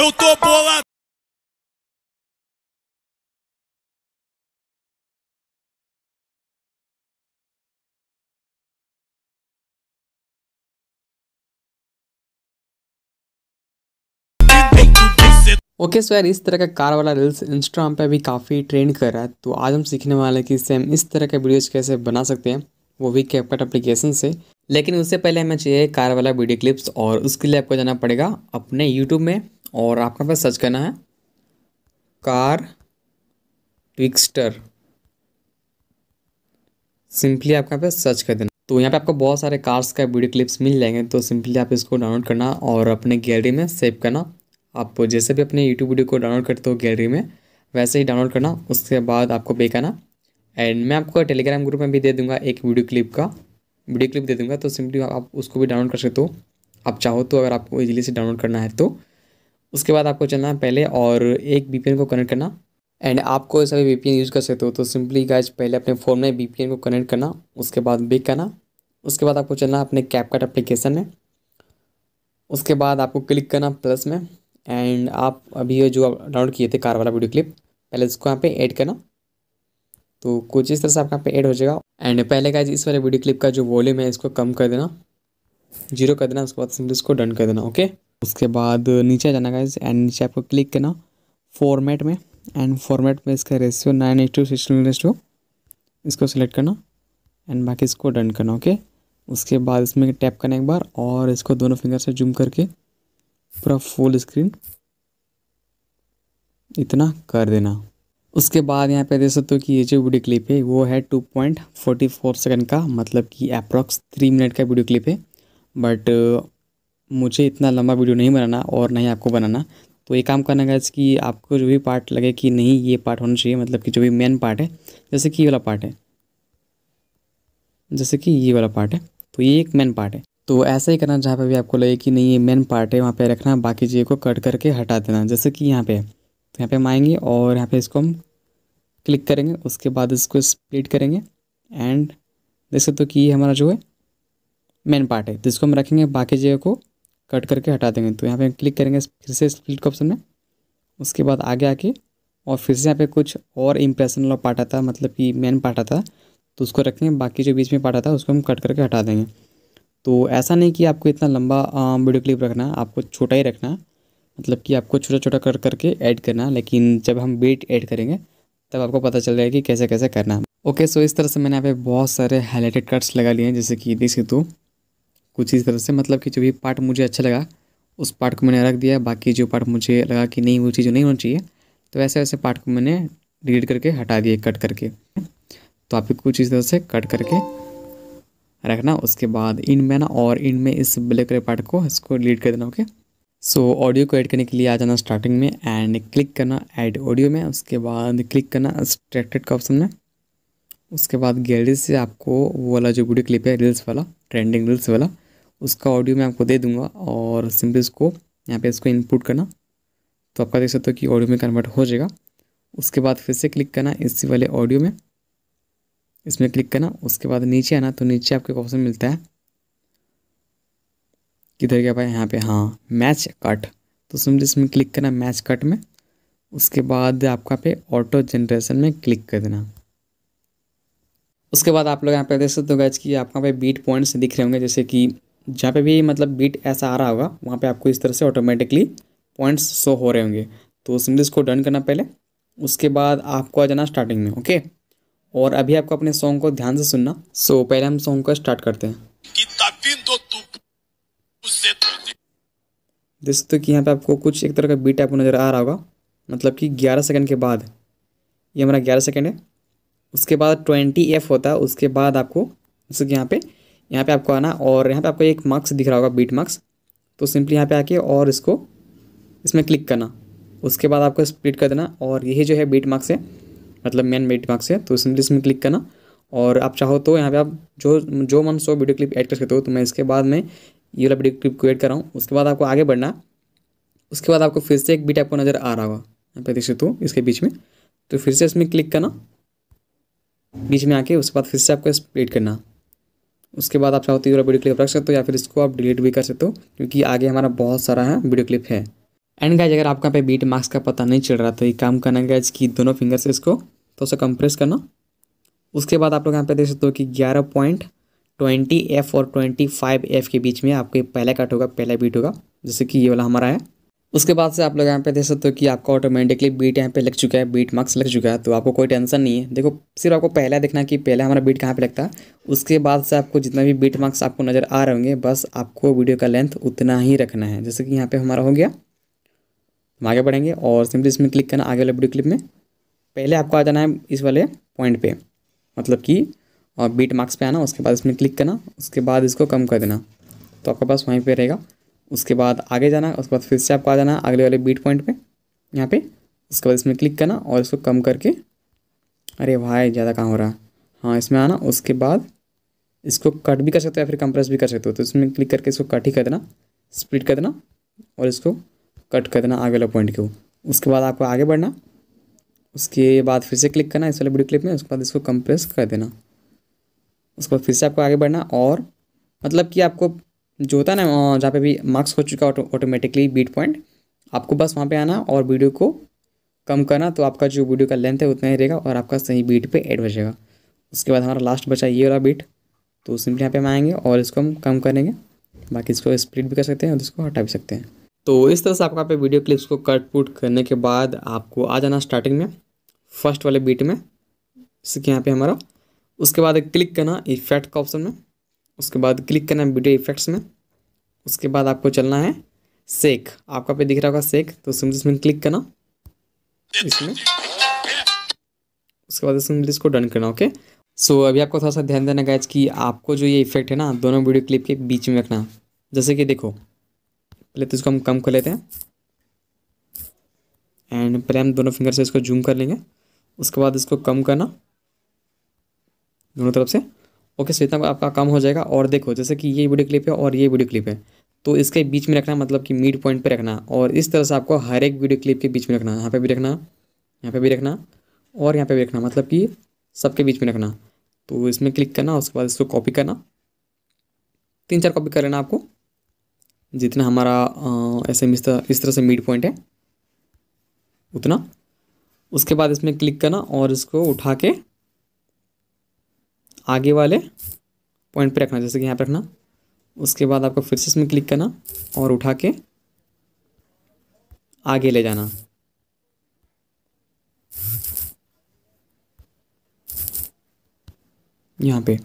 Eu tô bolado. Okay so यार इस तरह का कार वाला रील्स इंस्टाग्राम पे भी काफ़ी ट्रेंड कर रहा है तो आज हम सीखने वाले हैं कि इससे हम इस तरह के वीडियोस कैसे बना सकते हैं वो भी कैपकट एप्लीकेशन से लेकिन उससे पहले हमें चाहिए कार वाला वीडियो क्लिप्स और उसके लिए आपको जाना पड़ेगा अपने यूट्यूब में और आपका पास सर्च करना है कार ट्विक्स्टर सिंपली आपका पास सर्च कर देना तो यहाँ पे आपको बहुत सारे कार्स का वीडियो क्लिप्स मिल जाएंगे तो सिंपली आप इसको डाउनलोड करना और अपने गैलरी में सेव करना आप जैसे भी अपने यूट्यूब वीडियो को डाउनलोड करते हो गैलरी में वैसे ही डाउनलोड करना उसके बाद आपको पे करना एंड मैं आपको टेलीग्राम ग्रुप में भी दे दूंगा एक वीडियो क्लिप का वीडियो क्लिप दे दूंगा तो सिंपली आप उसको भी डाउनलोड कर सकते हो आप चाहो तो अगर आपको इजीली से डाउनलोड करना है तो उसके बाद आपको चलना है पहले और एक बी को कनेक्ट करना एंड आपको सभी वी पी यूज़ कर सकते हो तो सिंपली गाइज पहले अपने फ़ोन में वी को कनेक्ट करना उसके बाद बिक करना उसके बाद आपको चलना अपने कैपकट एप्लीकेशन में उसके बाद आपको क्लिक करना प्लस में एंड आप अभी जो डाउनलोड किए थे कार वाला वीडियो क्लिप पहले इसको यहाँ पे ऐड करना तो कुछ इस तरह से आपका यहाँ पे ऐड हो जाएगा एंड पहले का इस वाले वीडियो क्लिप का जो वॉल्यूम है इसको कम कर देना जीरो कर देना उसके बाद सिंपली इसको डन कर देना ओके उसके बाद नीचे जाना गाइज एंड नीचे आपको क्लिक करना फॉर्मेट में एंड फॉर्मेट में इसका ratio nine H to sixteen H to इसको सिलेक्ट करना एंड बाकी इसको डन करना ओके उसके बाद इसमें टैप करना एक बार और इसको दोनों फिंगर से जूम करके पूरा फुल स्क्रीन इतना कर देना उसके बाद यहाँ पे देख सकते हो कि ये जो वीडियो क्लिप है वो है टू पॉइंट फोर सेकेंड का मतलब कि अप्रॉक्स थ्री मिनट का वीडियो क्लिप है बट मुझे इतना लंबा वीडियो नहीं बनाना और ना ही आपको बनाना तो ये काम करना गाइज कि आपको जो भी पार्ट लगे कि नहीं ये पार्ट होना चाहिए मतलब कि जो भी मेन पार्ट है जैसे कि ये वाला पार्ट है जैसे कि ये वाला पार्ट है तो ये एक मेन पार्ट है तो ऐसा ही करना जहाँ पर भी आपको लगे कि नहीं ये मेन पार्ट है वहाँ पे रखना बाकी चीज़ को कट करके हटा देना जैसे कि यहाँ पे तो यहाँ पे हम आएंगे और यहाँ पे इसको हम क्लिक करेंगे उसके बाद इसको स्प्लिट करेंगे एंड देख सकते हो कि ये हमारा जो है मेन पार्ट है जिसको तो हम रखेंगे बाकी जगह को कट करके हटा देंगे तो यहाँ पे क्लिक करेंगे फिर से स्प्लिट ऑप्शन में उसके बाद आगे आके और फिर से यहाँ पे कुछ और इम्प्रेशन पार्ट आता मतलब कि मेन पार्ट आता तो उसको रखेंगे बाकी जो बीच में पार्ट आता है उसको हम कट करके हटा देंगे तो ऐसा नहीं कि आपको इतना लंबा वीडियो क्लिप रखना आपको छोटा ही रखना मतलब कि आपको छोटा छोटा कर करके ऐड करना लेकिन जब हम वेट ऐड करेंगे तब आपको पता चल जाएगा कि कैसे कैसे करना ओके सो इस तरह से मैंने यहाँ पे बहुत सारे हाईलाइटेड कट्स लगा लिए हैं जैसे कि देख सकते हो कुछ इस तरह से मतलब कि जो भी पार्ट मुझे अच्छा लगा उस पार्ट को मैंने रख दिया बाकी जो पार्ट मुझे लगा कि नहीं वो चीज़ नहीं होनी चाहिए तो वैसे वैसे पार्ट को मैंने डिलीट करके हटा दिए कट करके तो आप कुछ इस तरह से कट करके रखना उसके बाद इन में ना और इन में इस ब्लैक कलर पार्ट को इसको डिलीट कर देना ओके सो ऑडियो को ऐड करने के लिए आ जाना स्टार्टिंग में एंड क्लिक करना ऐड ऑडियो में उसके बाद क्लिक करना एक्सट्रैक्टेड का ऑप्शन में उसके बाद गैलरी से आपको वो वाला जो वीडियो क्लिप है रील्स वाला ट्रेंडिंग रील्स वाला उसका ऑडियो मैं आपको दे दूंगा और सिंपली उसको यहाँ पे इसको इनपुट करना तो आपका देख सकते हो कि ऑडियो में कन्वर्ट हो जाएगा उसके बाद फिर से क्लिक करना इसी वाले ऑडियो में इसमें क्लिक करना उसके बाद नीचे आना तो नीचे आपको ऑप्शन मिलता है किधर गया भाई यहाँ पे हाँ मैच कट तो सिंपली इसमें क्लिक करना मैच कट में उसके बाद आपका पे ऑटो जनरेशन में क्लिक कर देना उसके बाद आप लोग यहाँ पे देख सकते हो गैज कि यहाँ पे बीट पॉइंट्स दिख रहे होंगे जैसे कि जहाँ पे भी मतलब बीट ऐसा आ रहा होगा वहाँ पे आपको इस तरह से ऑटोमेटिकली पॉइंट्स शो हो रहे होंगे तो सिंपली इसको डन करना पहले उसके बाद आपको आ जाना स्टार्टिंग में ओके और अभी आपको अपने सॉन्ग को ध्यान से सुनना सो पहले हम सॉन्ग को स्टार्ट करते हैं तो सकते हो कि यहाँ पे आपको कुछ एक तरह का बीट आपको नज़र आ रहा होगा मतलब कि 11 सेकंड के बाद ये हमारा 11 सेकंड है उसके बाद ट्वेंटी एफ होता है उसके बाद आपको जैसे कि यहाँ पे यहाँ पे आपको आना और यहाँ पे आपको एक मार्क्स दिख रहा होगा बीट मार्क्स तो सिंपली यहाँ पे आके और इसको इसमें क्लिक करना उसके बाद आपको स्प्लिट कर देना और यही जो है बीट मार्क्स है मतलब मेन बीट मार्क्स है तो सिंपली इसमें क्लिक करना और आप चाहो तो यहाँ पे आप जो जो मन सो वीडियो क्लिप एड कर सकते हो तो मैं इसके बाद में ये वाला वीडियो क्लिप को ऐड कर रहा हूँ उसके बाद आपको आगे बढ़ना उसके बाद आपको फिर से एक बीट आपको नज़र आ रहा होगा यहाँ पे देख सकते हो इसके बीच में तो फिर से इसमें क्लिक करना बीच में आके उसके बाद फिर से आपको स्प्लिट करना उसके बाद आप चाहो तो पूरा वीडियो क्लिप रख सकते हो या फिर इसको आप डिलीट भी कर सकते हो क्योंकि आगे हमारा बहुत सारा है वीडियो क्लिप है एंड गाइज अगर आपका पे बीट मार्क्स का पता नहीं चल रहा तो ये काम करना गाइज कि दोनों फिंगर से इसको तो उसे कंप्रेस करना उसके बाद आप लोग यहाँ पे देख सकते हो कि ग्यारह पॉइंट ट्वेंटी एफ और ट्वेंटी फाइव एफ के बीच में आपको पहला कट होगा पहला बीट होगा जैसे कि ये वाला हमारा है उसके बाद से आप लोग यहाँ पे देख सकते हो कि आपका ऑटोमेटिकली बीट यहाँ पे लग चुका है बीट मार्क्स लग चुका है तो आपको कोई टेंशन नहीं है देखो सिर्फ आपको पहला देखना कि पहले हमारा बीट कहाँ पे लगता है उसके बाद से आपको जितना भी बीट मार्क्स आपको नज़र आ रहे होंगे बस आपको वीडियो का लेंथ उतना ही रखना है जैसे कि यहाँ पर हमारा हो गया हम आगे बढ़ेंगे और सिंपली इसमें क्लिक करना आगे वाले वीडियो क्लिप में पहले आपको आ जाना है इस वाले पॉइंट पर मतलब कि बीट मार्क्स पर आना उसके बाद इसमें क्लिक करना उसके बाद इसको कम कर देना तो आपके पास वहीं पर रहेगा उसके बाद आगे जाना उसके बाद फिर से आपको आ जाना अगले वाले बीट पॉइंट पे यहाँ पे उसके बाद इसमें क्लिक करना और इसको कम करके अरे भाई ज़्यादा कहाँ हो रहा हाँ इसमें आना उसके बाद इसको कट भी कर सकते हो या फिर कंप्रेस भी कर सकते हो तो इसमें क्लिक करके इसको कट ही कर देना स्प्लिट कर देना और इसको कट कर देना आगे वाला पॉइंट के उसके बाद आपको आगे बढ़ना उसके बाद फिर से क्लिक करना इस वाले वीडियो क्लिप में उसके बाद इसको कंप्रेस कर देना उसके बाद फिर से आपको आगे बढ़ना और मतलब कि आपको जो होता है ना जहाँ पे भी मार्क्स हो चुका है ऑटोमेटिकली बीट पॉइंट आपको बस वहाँ पे आना और वीडियो को कम करना तो आपका जो वीडियो का लेंथ है उतना ही रहेगा और आपका सही बीट पे ऐड हो जाएगा उसके बाद हमारा लास्ट बचा ये वाला बीट तो सिंपली यहाँ पे हम आएंगे और इसको हम कम करेंगे बाकी इसको स्प्लिट भी कर सकते हैं और इसको हटा भी सकते हैं तो इस तरह से आपका पे वीडियो क्लिप्स को कट पुट करने के बाद आपको आ जाना स्टार्टिंग में फर्स्ट वाले बीट में इसके यहाँ पर हमारा उसके बाद क्लिक करना इफेक्ट का ऑप्शन में उसके बाद क्लिक करना है वीडियो इफेक्ट्स में उसके बाद आपको चलना है सेक आपका पे दिख रहा होगा सेक तो सिम्स इसमें क्लिक करना इसमें उसके बाद सिम्स इसको डन करना ओके सो so, अभी आपको थोड़ा सा ध्यान देना गाइज कि आपको जो ये इफेक्ट है ना दोनों वीडियो क्लिप के बीच में रखना जैसे कि देखो पहले तो इसको हम कम कर लेते हैं एंड पहले हम दोनों फिंगर से इसको जूम कर लेंगे उसके बाद इसको कम करना दोनों तरफ से ओके सो इतना आपका काम हो जाएगा और देखो जैसे कि ये वीडियो क्लिप है और ये वीडियो क्लिप है तो इसके बीच में रखना मतलब कि मिड पॉइंट पे रखना और इस तरह से आपको हर एक वीडियो क्लिप के बीच में रखना यहाँ पे भी रखना यहाँ पे भी रखना और यहाँ पे भी रखना मतलब कि सबके बीच में रखना तो इसमें क्लिक करना उसके बाद इसको कॉपी करना तीन चार कॉपी कर लेना आपको जितना हमारा ऐसे इस तरह से मिड पॉइंट है उतना उसके बाद इसमें क्लिक करना और इसको उठा के आगे वाले पॉइंट पे रखना जैसे कि यहाँ पर रखना उसके बाद आपको फिर से इसमें क्लिक करना और उठा के आगे ले जाना यहाँ पे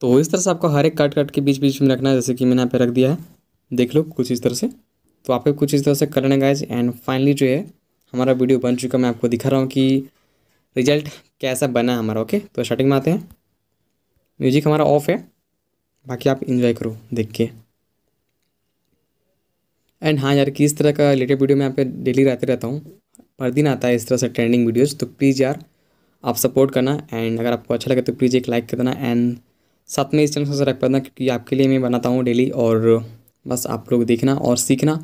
तो इस तरह से आपको हर एक कट कट के बीच बीच में रखना है जैसे कि मैंने यहाँ पे रख दिया है देख लो कुछ इस तरह से तो आपको कुछ इस तरह से करना गाइज एंड फाइनली जो है हमारा वीडियो बन चुका मैं आपको दिखा रहा हूँ कि रिजल्ट कैसा बना हमारा ओके तो स्टार्टिंग में आते हैं म्यूजिक हमारा ऑफ है बाकी आप इन्जॉय करो देख के एंड हाँ यार कि इस तरह का लेटेस्ट वीडियो मैं यहाँ पे डेली रहते रहता हूँ पर दिन आता है इस तरह से ट्रेंडिंग वीडियोस तो प्लीज़ यार आप सपोर्ट करना एंड अगर आपको अच्छा लगे तो प्लीज़ एक लाइक कर देना एंड साथ में इस चैनल को सब्सक्राइब करना क्योंकि आपके लिए मैं बनाता हूँ डेली और बस आप लोग देखना और सीखना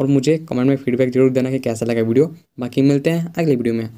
और मुझे कमेंट में फीडबैक जरूर देना कि कैसा लगा वीडियो बाकी मिलते हैं अगले वीडियो में